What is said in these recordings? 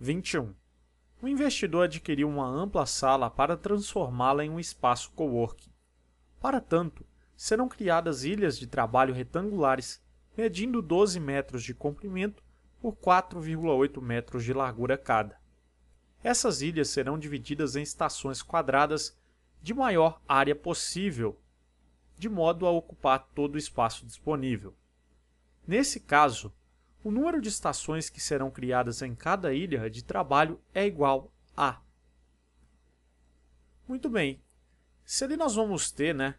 21. O investidor adquiriu uma ampla sala para transformá-la em um espaço coworking. Para tanto, serão criadas ilhas de trabalho retangulares, medindo 12 metros de comprimento por 4,8 metros de largura cada. Essas ilhas serão divididas em estações quadradas de maior área possível, de modo a ocupar todo o espaço disponível. Nesse caso, o número de estações que serão criadas em cada ilha de trabalho é igual a. Muito bem. Se ali nós vamos ter, né,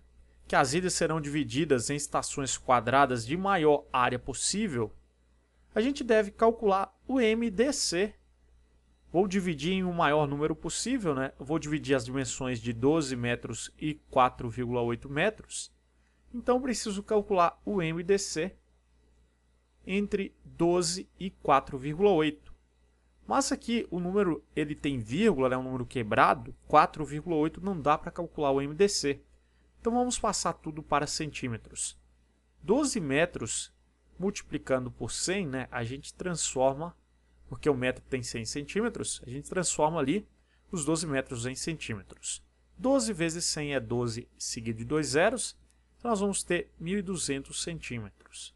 que as ilhas serão divididas em estações quadradas de maior área possível, a gente deve calcular o MDC. Vou dividir em o um maior número possível, né? Vou dividir as dimensões de 12 metros e 4,8 metros. Então preciso calcular o MDC entre 12 e 4,8. Mas aqui o número ele tem vírgula, é né, um número quebrado, 4,8 não dá para calcular o MDC. Então vamos passar tudo para centímetros. 12 metros multiplicando por 100, né, a gente transforma, porque o metro tem 100 centímetros, a gente transforma ali os 12 metros em centímetros. 12 vezes 100 é 12 seguido de dois zeros, então nós vamos ter 1.200 centímetros.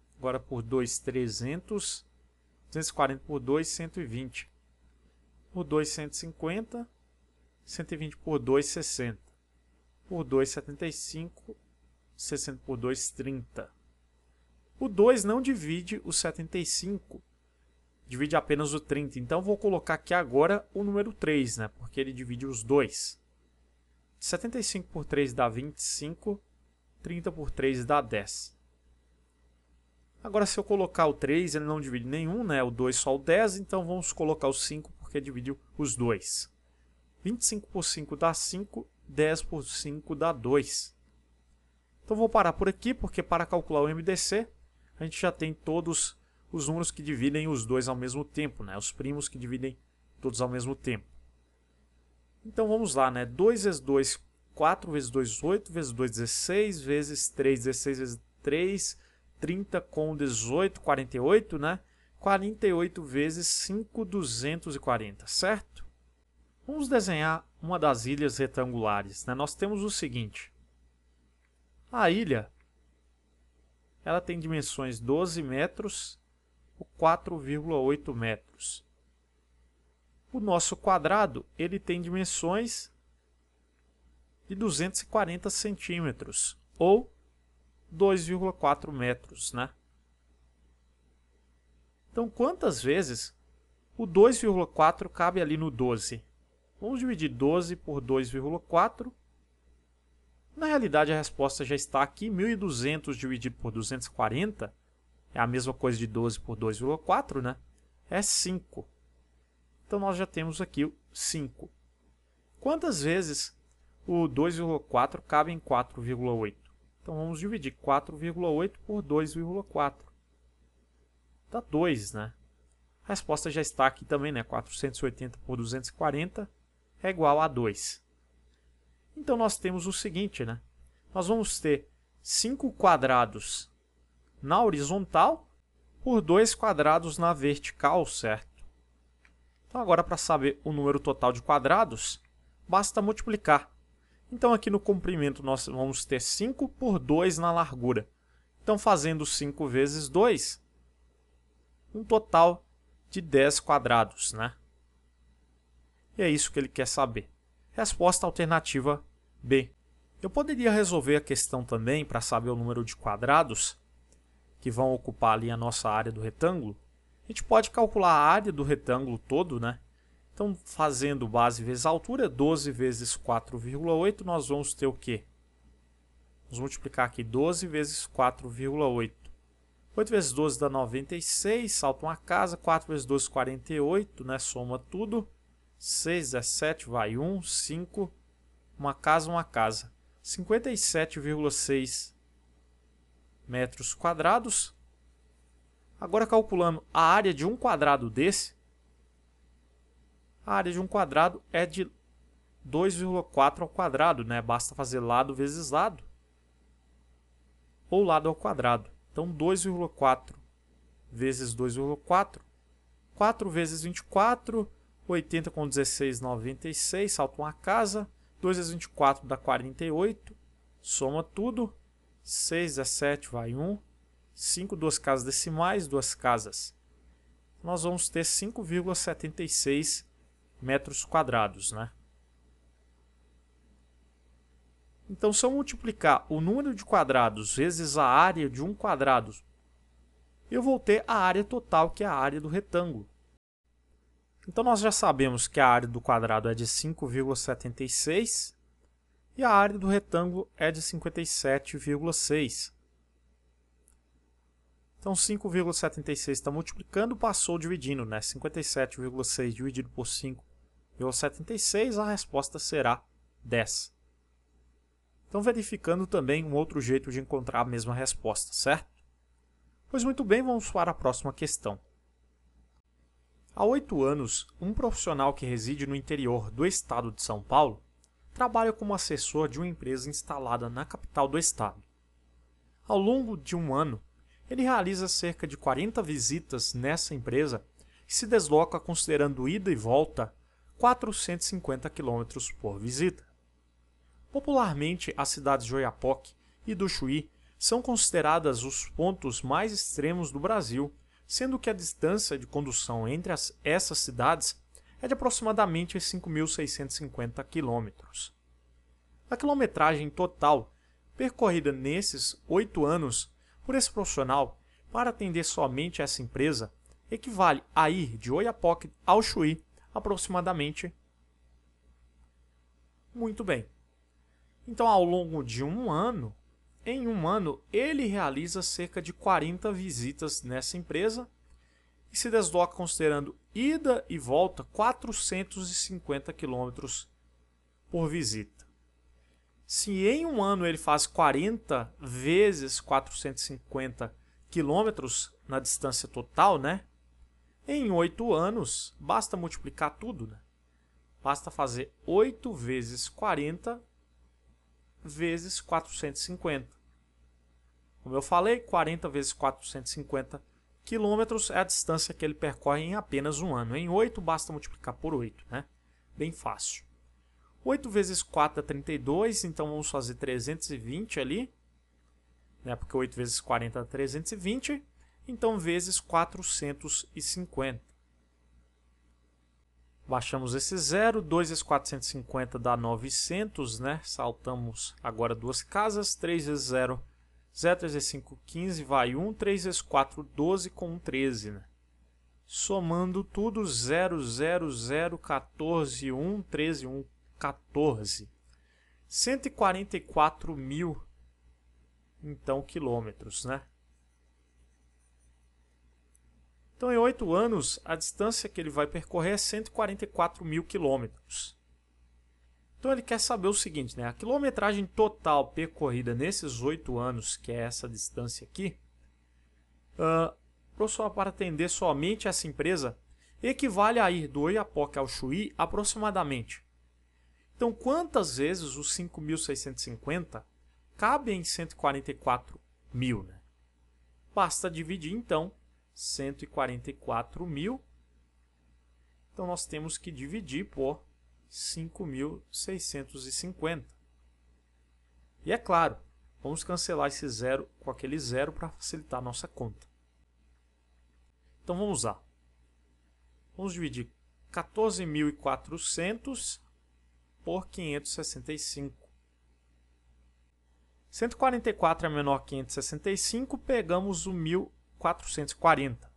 Agora por 2, 300. 240 por 2, 120. Por 2, 150. 120 por 2, 60. Por 2, 75. 60 por 2, 30. O 2 não divide o 75. Divide apenas o 30. Então vou colocar aqui agora o número 3, né? Porque ele divide os dois. 75 por 3 dá 25. 30 por 3 dá 10. Agora, se eu colocar o 3, ele não divide nenhum, né? O 2 só o 10, então vamos colocar o 5 porque divide os dois. 25 por 5 dá 5, 10 por 5 dá 2. Então vou parar por aqui, porque para calcular o MDC, a gente já tem todos os números que dividem os dois ao mesmo tempo, né? Os primos que dividem todos ao mesmo tempo. Então vamos lá, né? 2 vezes 2, 4 vezes 2, 8, vezes 2, 16, vezes 3, 16 vezes 3, 30 com 18, 48, né? 48 vezes 5, 240, certo? Vamos desenhar uma das ilhas retangulares. Né? Nós temos o seguinte. A ilha ela tem dimensões 12 metros por 4,8 metros. O nosso quadrado ele tem dimensões de 240 centímetros, ou 2,4 metros, né? Então, quantas vezes o 2,4 cabe ali no 12? Vamos dividir 12 por 2,4. Na realidade, a resposta já está aqui. 1.200 dividido por 240 é a mesma coisa de 12 por 2,4, né? É 5. Então, nós já temos aqui 5. Quantas vezes o 2,4 cabe em 4,8? Então vamos dividir 4,8 por 2,4. Dá 2, né? A resposta já está aqui também, né? 480 por 240 é igual a 2. Então nós temos o seguinte, né? Nós vamos ter 5 quadrados na horizontal por 2 quadrados na vertical, certo? Então agora para saber o número total de quadrados, basta multiplicar então aqui no comprimento nós vamos ter 5 por 2 na largura. Então fazendo 5 vezes 2, um total de 10 quadrados, né? E é isso que ele quer saber. Resposta alternativa B. Eu poderia resolver a questão também para saber o número de quadrados que vão ocupar ali a nossa área do retângulo. A gente pode calcular a área do retângulo todo, né? Então, fazendo base vezes altura, 12 vezes 4,8, nós vamos ter o quê? Vamos multiplicar aqui 12 vezes 4,8. 8 vezes 12 dá 96, salta uma casa. 4 vezes 12, 48, né? Soma tudo. 6, 17, vai 1, 5, uma casa, uma casa. 57,6 metros quadrados. Agora calculando a área de um quadrado desse, a área de um quadrado é de 2,4 ao quadrado, né? Basta fazer lado vezes lado ou lado ao quadrado. Então 2,4 vezes 2,4, 4 vezes 24, 80 com 16, 96, salta uma casa, 2 vezes 24 dá 48, soma tudo, 6, 17 vai 1, 5, duas casas decimais, duas casas. Nós vamos ter 5,76 metros quadrados, né? Então, se eu multiplicar o número de quadrados vezes a área de um quadrado, eu vou ter a área total, que é a área do retângulo. Então, nós já sabemos que a área do quadrado é de 5,76 e a área do retângulo é de 57,6. Então 5,76 está multiplicando, passou dividindo, né? 57,6 dividido por 5 ou 76, a resposta será 10. Então, verificando também um outro jeito de encontrar a mesma resposta, certo? Pois muito bem, vamos para a próxima questão. Há oito anos, um profissional que reside no interior do estado de São Paulo trabalha como assessor de uma empresa instalada na capital do estado. Ao longo de um ano, ele realiza cerca de 40 visitas nessa empresa e se desloca, considerando ida e volta, 450 km por visita. Popularmente, as cidades de Oiapoque e do Chuí são consideradas os pontos mais extremos do Brasil, sendo que a distância de condução entre as, essas cidades é de aproximadamente 5.650 km. A quilometragem total percorrida nesses oito anos por esse profissional para atender somente essa empresa equivale a ir de Oiapoque ao Chuí aproximadamente. Muito bem. Então, ao longo de um ano, em um ano, ele realiza cerca de 40 visitas nessa empresa e se desloca considerando ida e volta 450 quilômetros por visita. Se em um ano ele faz 40 vezes 450 quilômetros na distância total, né? Em 8 anos, basta multiplicar tudo, né? Basta fazer 8 vezes 40 vezes 450. Como eu falei, 40 vezes 450 quilômetros é a distância que ele percorre em apenas um ano. Em 8, basta multiplicar por 8, né? Bem fácil. 8 vezes 4 dá 32, então vamos fazer 320 ali, né? Porque 8 vezes 40 dá 320 então vezes 450. Baixamos esse zero, 2 vezes 450 dá 900, né? Saltamos agora duas casas, 3 vezes 0, 0, 3 vezes 5, 15, vai 1, 3 vezes 4, 12, com 13, né? Somando tudo, 0, 0, 0, 14, 1, 13, 1, 14. 144 mil, então, quilômetros, né? Então, em oito anos, a distância que ele vai percorrer é 144 mil quilômetros. Então, ele quer saber o seguinte, né? A quilometragem total percorrida nesses oito anos, que é essa distância aqui, uh, professor, para atender somente essa empresa, equivale a ir do Oiapoque ao Chuí aproximadamente. Então, quantas vezes os 5.650 cabem em 144 mil? Né? Basta dividir, então, 144 mil. Então, nós temos que dividir por 5.650. E é claro, vamos cancelar esse zero com aquele zero para facilitar a nossa conta. Então, vamos lá. Vamos dividir 14.400 por 565. 144 é menor que 565, pegamos o 1000 1440.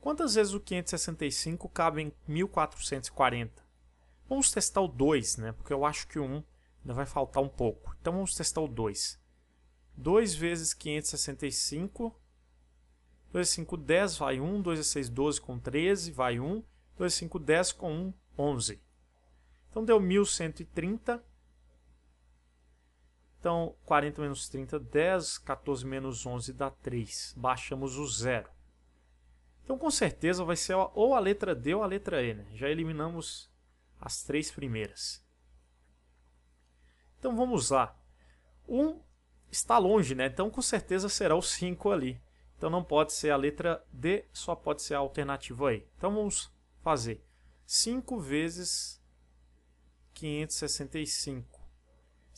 Quantas vezes o 565 cabe em 1440? Vamos testar o 2, né? porque eu acho que o 1 ainda vai faltar um pouco. Então vamos testar o 2. 2 vezes 565. 2 vezes 5, 10, vai 1. 2 vezes 6, 12, com 13, vai 1. 2 vezes 5, 10, com 1, 11. Então deu 1130. Então, 40 menos 30, 10. 14 menos 11 dá 3. Baixamos o zero. Então, com certeza, vai ser ou a letra D ou a letra E. Né? Já eliminamos as três primeiras. Então, vamos lá. 1 um está longe, né? Então, com certeza, será o 5 ali. Então, não pode ser a letra D, só pode ser a alternativa E. Então, vamos fazer. 5 vezes 565.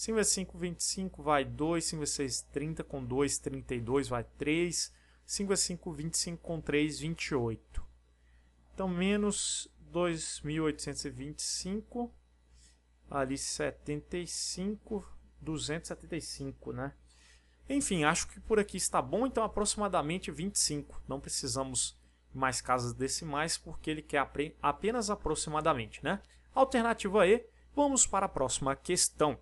5 vezes 5, 25, vai 2. 5 vezes 6, 30. Com 2, 32, vai 3. 5 vezes 5, 25. Com 3, 28. Então, menos 2.825. Ali, 75. 275, né? Enfim, acho que por aqui está bom. Então, aproximadamente 25. Não precisamos mais casas decimais, porque ele quer apenas aproximadamente, né? Alternativa E, vamos para a próxima questão.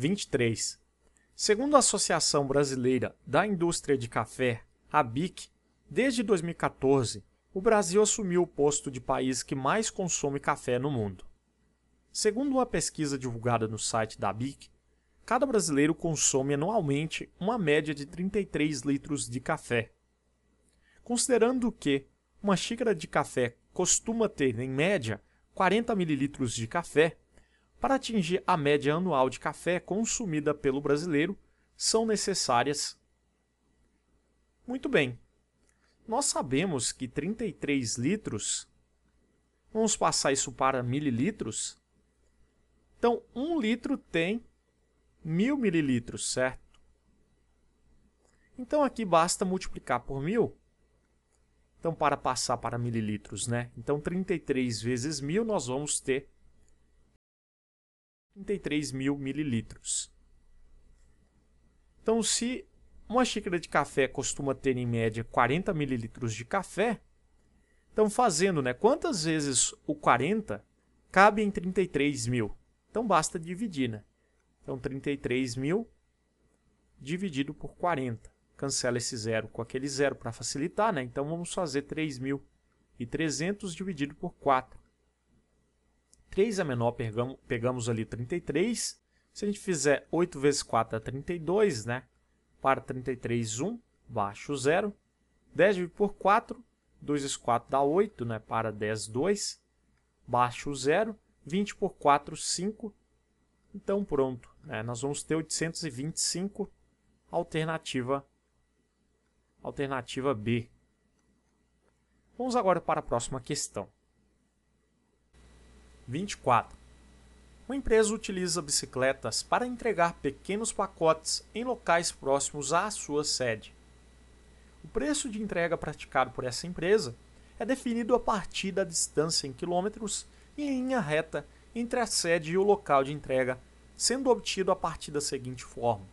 23. Segundo a Associação Brasileira da Indústria de Café, ABIC, desde 2014, o Brasil assumiu o posto de país que mais consome café no mundo. Segundo uma pesquisa divulgada no site da ABIC, cada brasileiro consome anualmente uma média de 33 litros de café. Considerando que uma xícara de café costuma ter, em média, 40 mililitros de café, para atingir a média anual de café consumida pelo brasileiro, são necessárias. Muito bem. Nós sabemos que 33 litros, vamos passar isso para mililitros. Então, 1 um litro tem 1000 mililitros, certo? Então aqui basta multiplicar por 1000. Então para passar para mililitros, né? Então 33 vezes 1000 nós vamos ter 33 mil mililitros. Então, se uma xícara de café costuma ter em média 40 mililitros de café, então fazendo, né? Quantas vezes o 40 cabe em 33 mil? Então basta dividir, né? Então 33 mil dividido por 40. Cancela esse zero com aquele zero para facilitar, né? Então vamos fazer 3.300 dividido por 4. 3 a menor pegamos, ali 33. Se a gente fizer 8 vezes 4 dá 32, né? né? Para 33, 1, baixo 0. 10 dividido por 4, 2 vezes 4 dá 8, né? Para 10, 2, baixo 0. 20 por 4, 5. Então pronto, né? nós vamos ter 825 alternativa alternativa B. Vamos agora para a próxima questão. 24. Uma empresa utiliza bicicletas para entregar pequenos pacotes em locais próximos à sua sede. O preço de entrega praticado por essa empresa é definido a partir da distância em quilômetros e em linha reta entre a sede e o local de entrega, sendo obtido a partir da seguinte forma: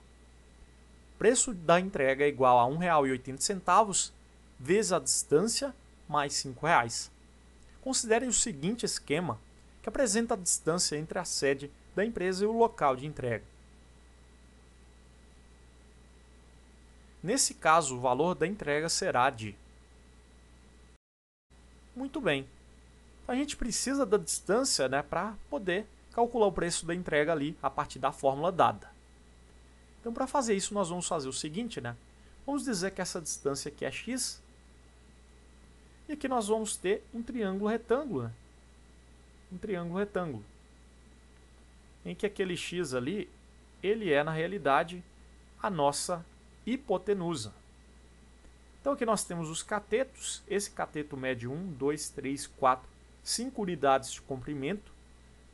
preço da entrega é igual a R$ 1,80 vezes a distância mais R$ 5. Considerem o seguinte esquema que apresenta a distância entre a sede da empresa e o local de entrega. Nesse caso, o valor da entrega será de. Muito bem. A gente precisa da distância né, para poder calcular o preço da entrega ali a partir da fórmula dada. Então, para fazer isso, nós vamos fazer o seguinte, né? Vamos dizer que essa distância aqui é x. E aqui nós vamos ter um triângulo retângulo, né? um triângulo retângulo, em que aquele x ali, ele é na realidade a nossa hipotenusa. Então aqui nós temos os catetos, esse cateto mede 1, 2, 3, 4, 5 unidades de comprimento,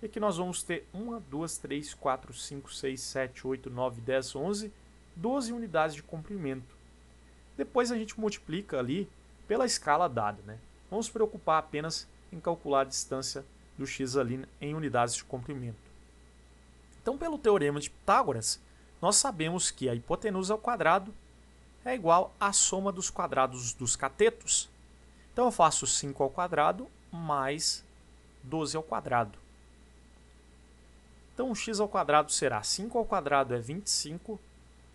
e aqui nós vamos ter 1, 2, 3, 4, 5, 6, 7, 8, 9, 10, 11, 12 unidades de comprimento. Depois a gente multiplica ali pela escala dada. Né? Vamos preocupar apenas em calcular a distância do x ali em unidades de comprimento. Então, pelo teorema de Pitágoras, nós sabemos que a hipotenusa ao quadrado é igual à soma dos quadrados dos catetos. Então, eu faço 5 ao quadrado mais 12 ao quadrado. Então, o x ao quadrado será 5 ao quadrado é 25,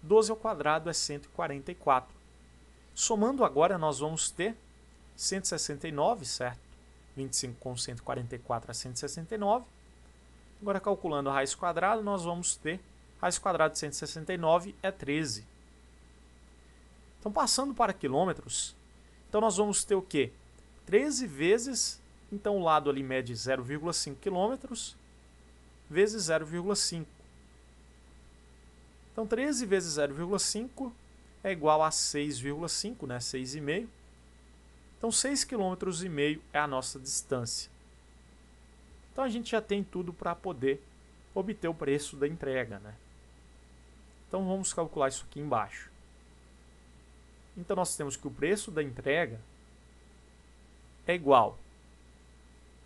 12 ao quadrado é 144. Somando agora, nós vamos ter 169, certo? 25 com 144 a 169. Agora, calculando a raiz quadrada, nós vamos ter raiz quadrada de 169 é 13. Então, passando para quilômetros, então nós vamos ter o quê? 13 vezes, então o lado ali mede 0,5 quilômetros, vezes 0,5. Então, 13 vezes 0,5 é igual a 6,5, né? 6,5. Então 6,5 km é a nossa distância. Então a gente já tem tudo para poder obter o preço da entrega, né? Então vamos calcular isso aqui embaixo. Então nós temos que o preço da entrega é igual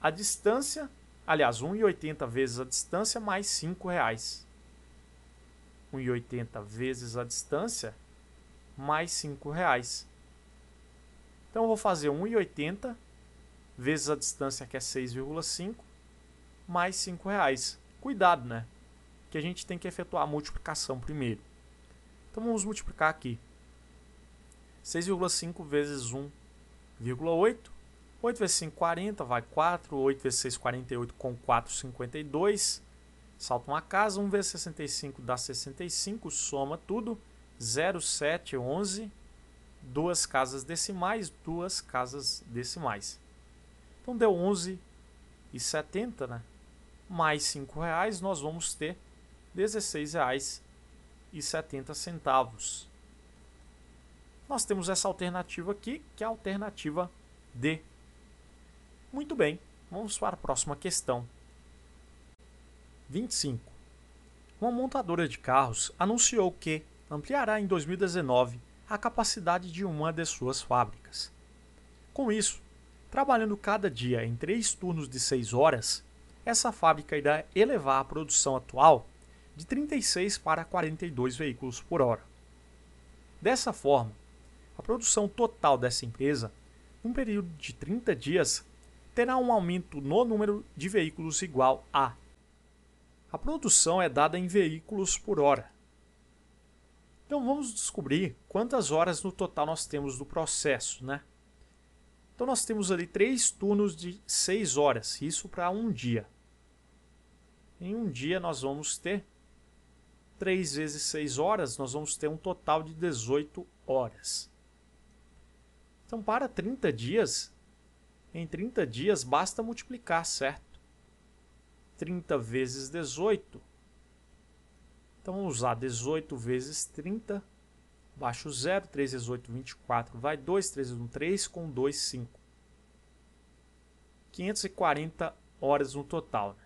a distância, aliás, 1,80 vezes a distância mais R$ 5,00. 1,80 vezes a distância mais R$ 5,00. Então eu vou fazer 1,80 vezes a distância que é 6,5 mais R$ 5,00. Cuidado, né? Que a gente tem que efetuar a multiplicação primeiro. Então vamos multiplicar aqui. 6,5 vezes 1,8. 8 vezes 5, 40, vai 4. 8 vezes 6, 48, com 4, 52. Salta uma casa. 1 vezes 65 dá 65, soma tudo. 0, 7, 11 duas casas decimais, duas casas decimais. Então deu 11,70, né? Mais R$ reais nós vamos ter R$ 16,70. Nós temos essa alternativa aqui, que é a alternativa D. Muito bem, vamos para a próxima questão. 25. Uma montadora de carros anunciou que ampliará em 2019 a capacidade de uma de suas fábricas. Com isso, trabalhando cada dia em três turnos de seis horas, essa fábrica irá elevar a produção atual de 36 para 42 veículos por hora. Dessa forma, a produção total dessa empresa, num período de 30 dias, terá um aumento no número de veículos igual a. A produção é dada em veículos por hora, então vamos descobrir quantas horas no total nós temos do processo, né? Então nós temos ali três turnos de 6 horas, isso para um dia. Em um dia nós vamos ter 3 vezes 6 horas, nós vamos ter um total de 18 horas. Então para 30 dias, em 30 dias basta multiplicar, certo? 30 vezes 18 então vamos usar 18 vezes 30, baixo 0, 3 vezes 8, 24, vai 2, 3 vezes 1, 3, com 2, 5. 540 horas no total. Né?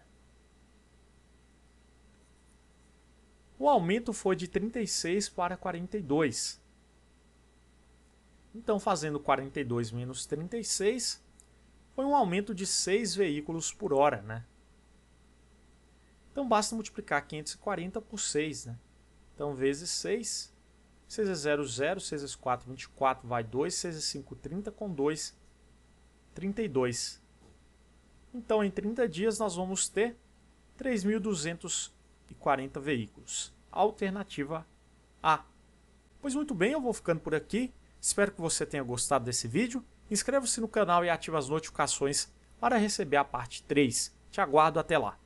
O aumento foi de 36 para 42. Então, fazendo 42 menos 36, foi um aumento de 6 veículos por hora, né? Então basta multiplicar 540 por 6, né? Então vezes 6, 6 é 0, 0, 6 é 4, 24, vai 2, 6 é 5, 30, com 2, 32. Então em 30 dias nós vamos ter 3.240 veículos. Alternativa A. Pois muito bem, eu vou ficando por aqui. Espero que você tenha gostado desse vídeo. Inscreva-se no canal e ative as notificações para receber a parte 3. Te aguardo até lá.